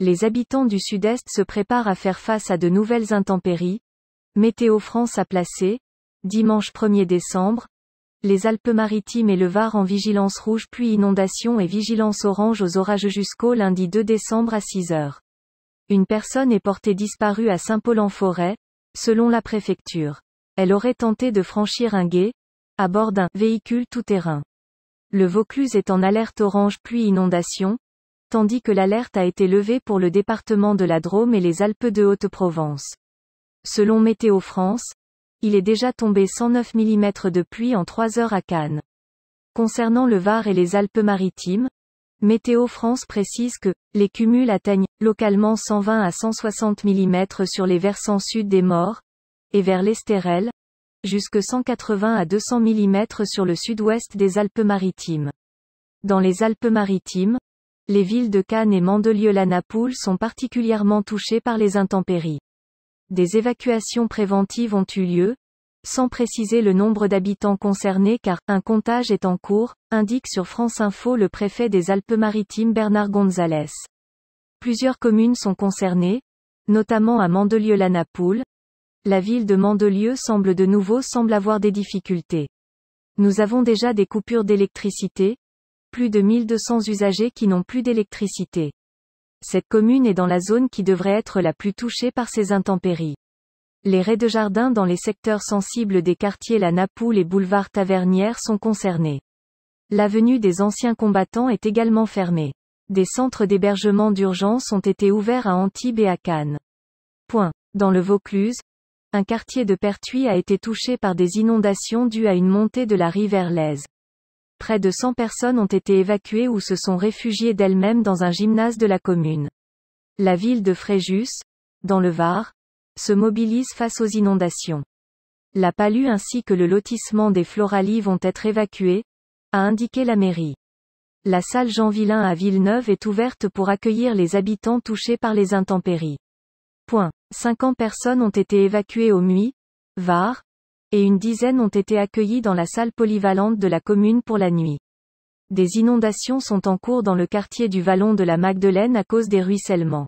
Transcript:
Les habitants du sud-est se préparent à faire face à de nouvelles intempéries. Météo France a placé, dimanche 1er décembre, les Alpes-Maritimes et le Var en vigilance rouge puis inondation et vigilance orange aux orages jusqu'au lundi 2 décembre à 6 heures. Une personne est portée disparue à Saint-Paul-en-Forêt, selon la préfecture. Elle aurait tenté de franchir un gué, à bord d'un véhicule tout-terrain. Le Vaucluse est en alerte orange puis inondation, tandis que l'alerte a été levée pour le département de la Drôme et les Alpes de Haute-Provence. Selon Météo France, il est déjà tombé 109 mm de pluie en 3 heures à Cannes. Concernant le Var et les Alpes-Maritimes, Météo France précise que les cumuls atteignent localement 120 à 160 mm sur les versants sud des Morts et vers l'Estérel, jusque 180 à 200 mm sur le sud-ouest des Alpes-Maritimes. Dans les Alpes-Maritimes, les villes de Cannes et Mandelieu-la-Napoule sont particulièrement touchées par les intempéries. Des évacuations préventives ont eu lieu, sans préciser le nombre d'habitants concernés car un comptage est en cours, indique sur France Info le préfet des Alpes-Maritimes Bernard Gonzalez. Plusieurs communes sont concernées, notamment à Mandelieu-la-Napoule. La ville de Mandelieu semble de nouveau semble avoir des difficultés. Nous avons déjà des coupures d'électricité, plus de 1200 usagers qui n'ont plus d'électricité. Cette commune est dans la zone qui devrait être la plus touchée par ces intempéries. Les raies de jardin dans les secteurs sensibles des quartiers La Napoule et boulevard Tavernière sont concernés. L'avenue des anciens combattants est également fermée. Des centres d'hébergement d'urgence ont été ouverts à Antibes et à Cannes. Point. Dans le Vaucluse, un quartier de Pertuis a été touché par des inondations dues à une montée de la rivière Lèze près de 100 personnes ont été évacuées ou se sont réfugiées d'elles-mêmes dans un gymnase de la commune. La ville de Fréjus, dans le Var, se mobilise face aux inondations. La palue ainsi que le lotissement des Floralies vont être évacués, a indiqué la mairie. La salle Jean Villain à Villeneuve est ouverte pour accueillir les habitants touchés par les intempéries. Point. 50 personnes ont été évacuées au MUI, Var, et une dizaine ont été accueillis dans la salle polyvalente de la commune pour la nuit. Des inondations sont en cours dans le quartier du Vallon de la Magdeleine à cause des ruissellements.